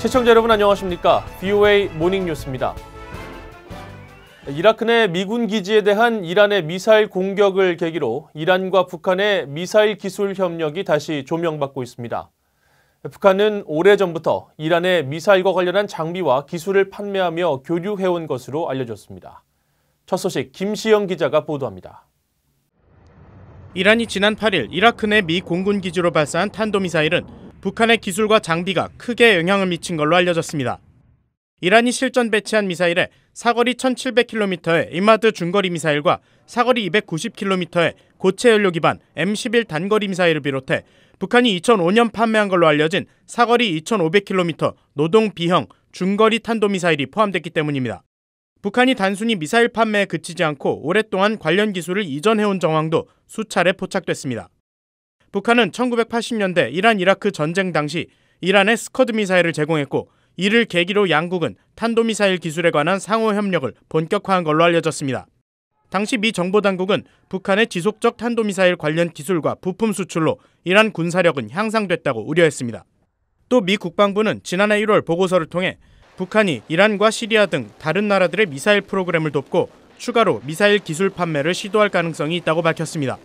시청자 여러분 안녕하십니까? BOA 모닝뉴스입니다. 이라크 내 미군 기지에 대한 이란의 미사일 공격을 계기로 이란과 북한의 미사일 기술 협력이 다시 조명받고 있습니다. 북한은 오래전부터 이란의 미사일과 관련한 장비와 기술을 판매하며 교류해온 것으로 알려졌습니다. 첫 소식 김시영 기자가 보도합니다. 이란이 지난 8일 이라크 내 미 공군 기지로 발사한 탄도미사일은 북한의 기술과 장비가 크게 영향을 미친 걸로 알려졌습니다. 이란이 실전 배치한 미사일에 사거리 1700km의 이마드 중거리 미사일과 사거리 290km의 고체 연료 기반 M11 단거리 미사일을 비롯해 북한이 2005년 판매한 걸로 알려진 사거리 2500km 노동 비형 중거리 탄도 미사일이 포함됐기 때문입니다. 북한이 단순히 미사일 판매에 그치지 않고 오랫동안 관련 기술을 이전해온 정황도 수차례 포착됐습니다. 북한은 1980년대 이란 이라크 전쟁 당시 이란에 스커드 미사일을 제공했고 이를 계기로 양국은 탄도미사일 기술에 관한 상호 협력을 본격화한 걸로 알려졌습니다. 당시 미 정보당국은 북한의 지속적 탄도미사일 관련 기술과 부품 수출로 이란 군사력은 향상됐다고 우려했습니다. 또 미 국방부는 지난해 1월 보고서를 통해 북한이 이란과 시리아 등 다른 나라들의 미사일 프로그램을 돕고 추가로 미사일 기술 판매를 시도할 가능성이 있다고 밝혔습니다.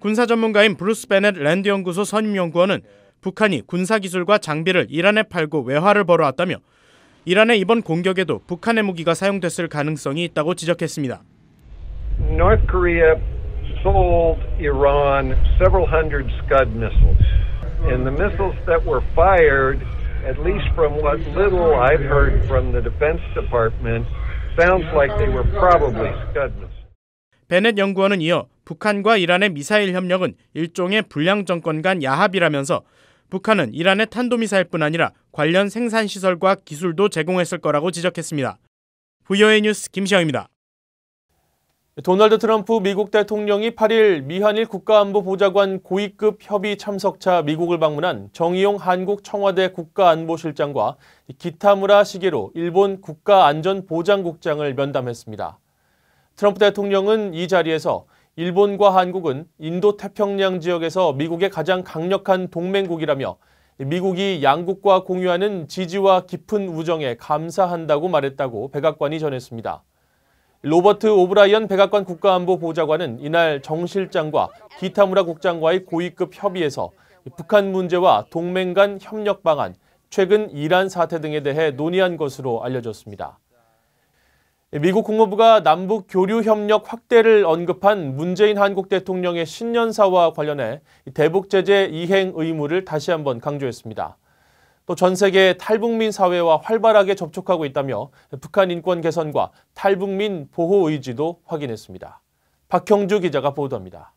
군사 전문가인 브루스 베넷 랜드 연구소 선임 연구원은 북한이 군사 기술과 장비를 이란에 팔고 외화를 벌어왔다며 이란의 이번 공격에도 북한의 무기가 사용됐을 가능성이 있다고 지적했습니다. North Korea sold Iran several hundred Scud missiles. And the missiles that were fired, at least from what little I've heard from the Defense Department, sounds like they were probably Scud missiles. 베넷 연구원은 이어 북한과 이란의 미사일 협력은 일종의 불량 정권 간 야합이라면서 북한은 이란의 탄도미사일뿐 아니라 관련 생산 시설과 기술도 제공했을 거라고 지적했습니다. VOA 뉴스 김시영입니다. 도널드 트럼프 미국 대통령이 8일 미한일 국가안보보좌관 고위급 협의 참석차 미국을 방문한 정의용 한국 청와대 국가안보실장과 기타무라 시게로 일본 국가안전보장국장을 면담했습니다. 트럼프 대통령은 이 자리에서 일본과 한국은 인도태평양 지역에서 미국의 가장 강력한 동맹국이라며 미국이 양국과 공유하는 지지와 깊은 우정에 감사한다고 말했다고 백악관이 전했습니다. 로버트 오브라이언 백악관 국가안보보좌관은 이날 정 실장과 기타무라 국장과의 고위급 협의에서 북한 문제와 동맹 간 협력 방안, 최근 이란 사태 등에 대해 논의한 것으로 알려졌습니다. 예, 미국 국무부가 남북 교류 협력 확대를 언급한 문재인 한국 대통령의 신년사와 관련해 대북 제재 이행 의무를 다시 한번 강조했습니다. 또 전 세계 탈북민 사회와 활발하게 접촉하고 있다며 북한 인권 개선과 탈북민 보호 의지도 확인했습니다. 박형주 기자가 보도합니다.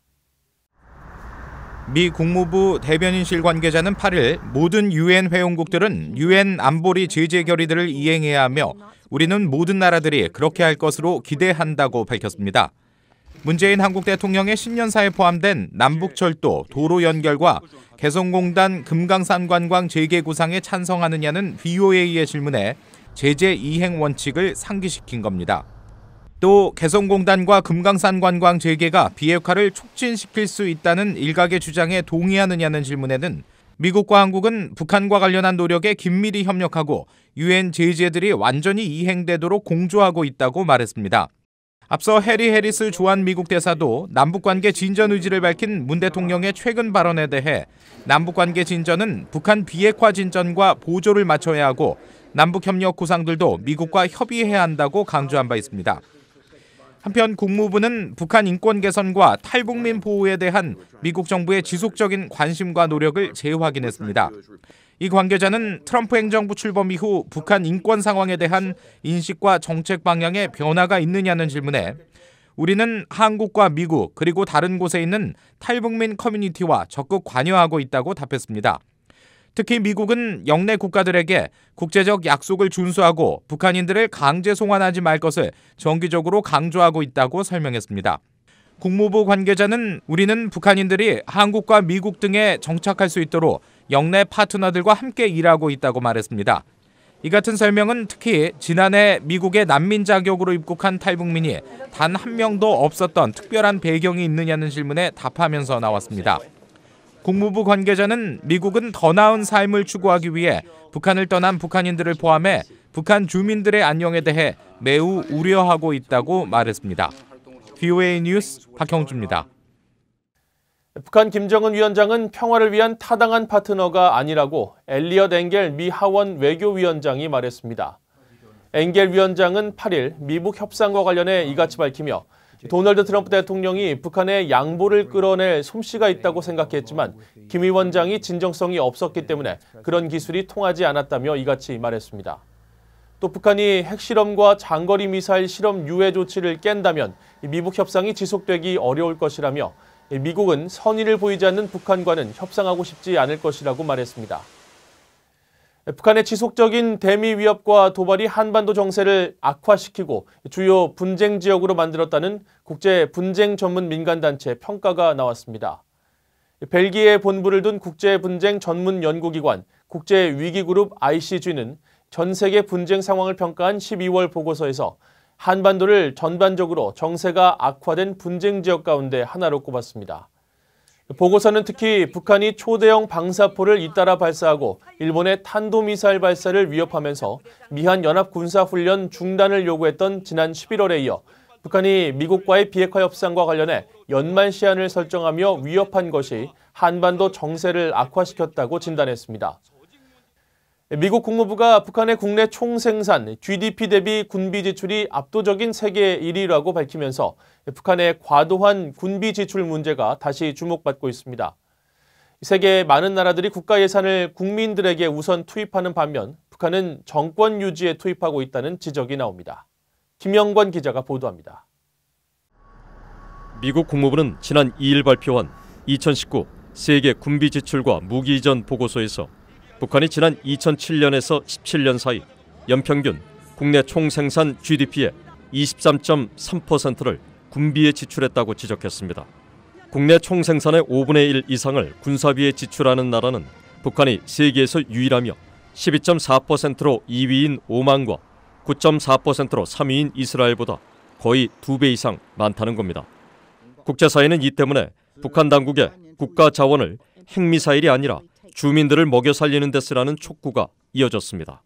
미 국무부 대변인실 관계자는 8일 모든 유엔 회원국들은 유엔 안보리 제재 결의들을 이행해야 하며 우리는 모든 나라들이 그렇게 할 것으로 기대한다고 밝혔습니다. 문재인 한국 대통령의 신년사에 포함된 남북철도, 도로 연결과 개성공단 금강산 관광 재개 구상에 찬성하느냐는 BOA의 질문에 제재 이행 원칙을 상기시킨 겁니다. 또 개성공단과 금강산 관광 재개가 비핵화를 촉진시킬 수 있다는 일각의 주장에 동의하느냐는 질문에는 미국과 한국은 북한과 관련한 노력에 긴밀히 협력하고 유엔 제재들이 완전히 이행되도록 공조하고 있다고 말했습니다. 앞서 해리 해리스 주한 미국 대사도 남북 관계 진전 의지를 밝힌 문 대통령의 최근 발언에 대해 남북 관계 진전은 북한 비핵화 진전과 보조를 맞춰야 하고 남북 협력 구상들도 미국과 협의해야 한다고 강조한 바 있습니다. 한편 국무부는 북한 인권 개선과 탈북민 보호에 대한 미국 정부의 지속적인 관심과 노력을 재확인했습니다. 이 관계자는 트럼프 행정부 출범 이후 북한 인권 상황에 대한 인식과 정책 방향에 변화가 있느냐는 질문에 우리는 한국과 미국 그리고 다른 곳에 있는 탈북민 커뮤니티와 적극 관여하고 있다고 답했습니다. 특히 미국은 영내 국가들에게 국제적 약속을 준수하고 북한인들을 강제 송환하지 말 것을 정기적으로 강조하고 있다고 설명했습니다. 국무부 관계자는 우리는 북한인들이 한국과 미국 등에 정착할 수 있도록 영내 파트너들과 함께 일하고 있다고 말했습니다. 이 같은 설명은 특히 지난해 미국의 난민 자격으로 입국한 탈북민이 단 한 명도 없었던 특별한 배경이 있느냐는 질문에 답하면서 나왔습니다. 국무부 관계자는 미국은 더 나은 삶을 추구하기 위해 북한을 떠난 북한인들을 포함해 북한 주민들의 안녕에 대해 매우 우려하고 있다고 말했습니다. VOA 뉴스 박형주입니다. 북한 김정은 위원장은 평화를 위한 타당한 파트너가 아니라고 엘리엇 e n 미 하원 외교위원장이 말했습니다. e n 위원장은 8일 미북 협상과 관련해 이같이 밝히며 네. 도널드 트럼프 대통령이 북한의 양보를 끌어낼 솜씨가 있다고 생각했지만 김 위원장이 진정성이 없었기 때문에 그런 기술이 통하지 않았다며 이같이 말했습니다. 또 북한이 핵실험과 장거리 미사일 실험 유예 조치를 깬다면 미북 협상이 지속되기 어려울 것이라며 미국은 선의를 보이지 않는 북한과는 협상하고 싶지 않을 것이라고 말했습니다. 북한의 지속적인 대미 위협과 도발이 한반도 정세를 악화시키고 주요 분쟁 지역으로 만들었다는 국제 분쟁 전문 민간단체 평가가 나왔습니다. 벨기에 본부를 둔 국제 분쟁 전문 연구기관 국제위기그룹 ICG는 전 세계 분쟁 상황을 평가한 12월 보고서에서 한반도를 전반적으로 정세가 악화된 분쟁 지역 가운데 하나로 꼽았습니다. 보고서는 특히 북한이 초대형 방사포를 잇따라 발사하고 일본의 탄도미사일 발사를 위협하면서 미한 연합군사훈련 중단을 요구했던 지난 11월에 이어 북한이 미국과의 비핵화 협상과 관련해 연말 시한을 설정하며 위협한 것이 한반도 정세를 악화시켰다고 진단했습니다. 예, 미국 국무부가 북한의 국내 총생산 GDP 대비 군비 지출이 압도적인 세계 1위라고 밝히면서 북한의 과도한 군비 지출 문제가 다시 주목받고 있습니다. 세계 의 많은 나라들이 국가 예산을 국민들에게 우선 투입하는 반면 북한은 정권 유지에 투입하고 있다는 지적이 나옵니다. 김영관 기자가 보도합니다. 미국 국무부는 지난 2일 발표한 2019 세계 군비 지출과 무기 이전 보고서에서 북한이 지난 2007년에서 17년 사이 연평균 국내 총생산 GDP의 23.3%를 군비에 지출했다고 지적했습니다. 국내 총생산의 5분의 1 이상을 군사비에 지출하는 나라는 북한이 세계에서 유일하며 12.4%로 2위인 오만과 9.4%로 3위인 이스라엘보다 거의 2배 이상 많다는 겁니다. 국제사회는 이 때문에 북한 당국의 국가 자원을 핵미사일이 아니라 주민들을 먹여 살리는 데 쓰라는 촉구가 이어졌습니다.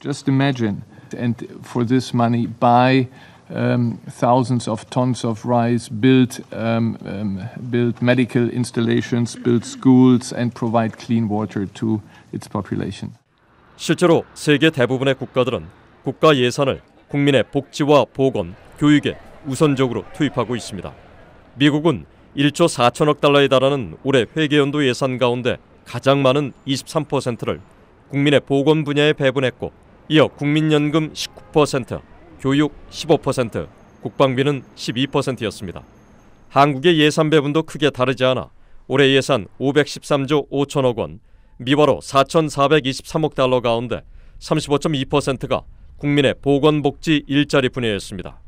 Just imagine and for this money buy um, thousands of tons of rice, build um, um, build medical installations, build schools and provide clean water to its population. 실제로 세계 대부분의 국가들은 국가 예산을 국민의 복지와 보건, 교육에 우선적으로 투입하고 있습니다. 미국은 1조 4천억 달러에 달하는 올해 회계연도 예산 가운데 가장 많은 23%를 국민의 보건 분야에 배분했고 이어 국민연금 19%, 교육 15%, 국방비는 12%였습니다. 한국의 예산 배분도 크게 다르지 않아 올해 예산 513조 5천억 원, 미화로 4,423억 달러 가운데 35.2%가 국민의 보건복지 일자리 분야였습니다.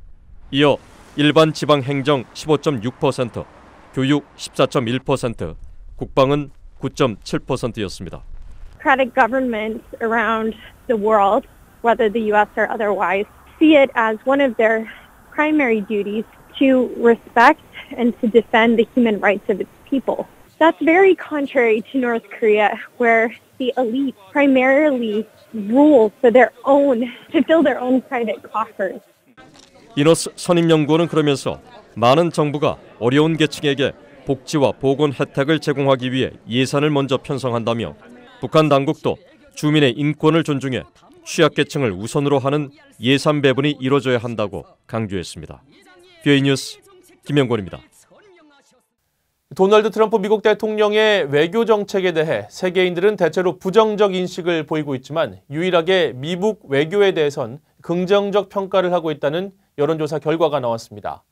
이어 일반 지방 행정 15.6%, 교육 14.1%, 국방은 9.7%였습니다. Democratic governments around the world, whether the U.S. or otherwise, see it as one of their primary duties to respect and to defend the human rights of its people. That's very contrary to North Korea, where the elite primarily rule for their own, to fill their own private coffers. 이노스 선임연구원은 그러면서 많은 정부가 어려운 계층에게 복지와 보건 혜택을 제공하기 위해 예산을 먼저 편성한다며 북한 당국도 주민의 인권을 존중해 취약계층을 우선으로 하는 예산 배분이 이루어져야 한다고 강조했습니다. 뷰이 뉴스 김영곤입니다. 도널드 트럼프 미국 대통령의 외교 정책에 대해 세계인들은 대체로 부정적 인식을 보이고 있지만 유일하게 미국 외교에 대해선 긍정적 평가를 하고 있다는 여론조사 결과가 나왔습니다.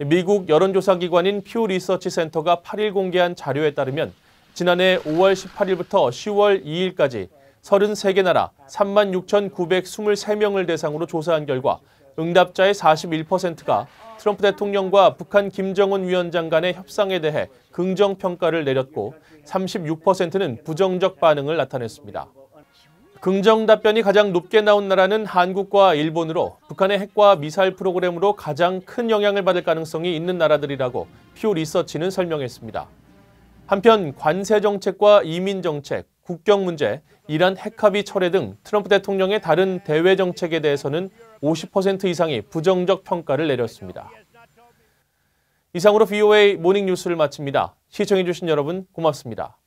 미국 여론조사기관인 퓨 리서치 센터가 8일 공개한 자료에 따르면 지난해 5월 18일부터 10월 2일까지 33개 나라 36,923명을 대상으로 조사한 결과 응답자의 41%가 트럼프 대통령과 북한 김정은 위원장 간의 협상에 대해 긍정 평가를 내렸고 36%는 부정적 반응을 나타냈습니다. 긍정 답변이 가장 높게 나온 나라는 한국과 일본으로 북한의 핵과 미사일 프로그램으로 가장 큰 영향을 받을 가능성이 있는 나라들이라고 퓨 리서치는 설명했습니다. 한편 관세 정책과 이민 정책, 국경 문제, 이란 핵합의 철회 등 트럼프 대통령의 다른 대외 정책에 대해서는 50% 이상이 부정적 평가를 내렸습니다. 이상으로 VOA 모닝 뉴스를 마칩니다. 시청해주신 여러분 고맙습니다.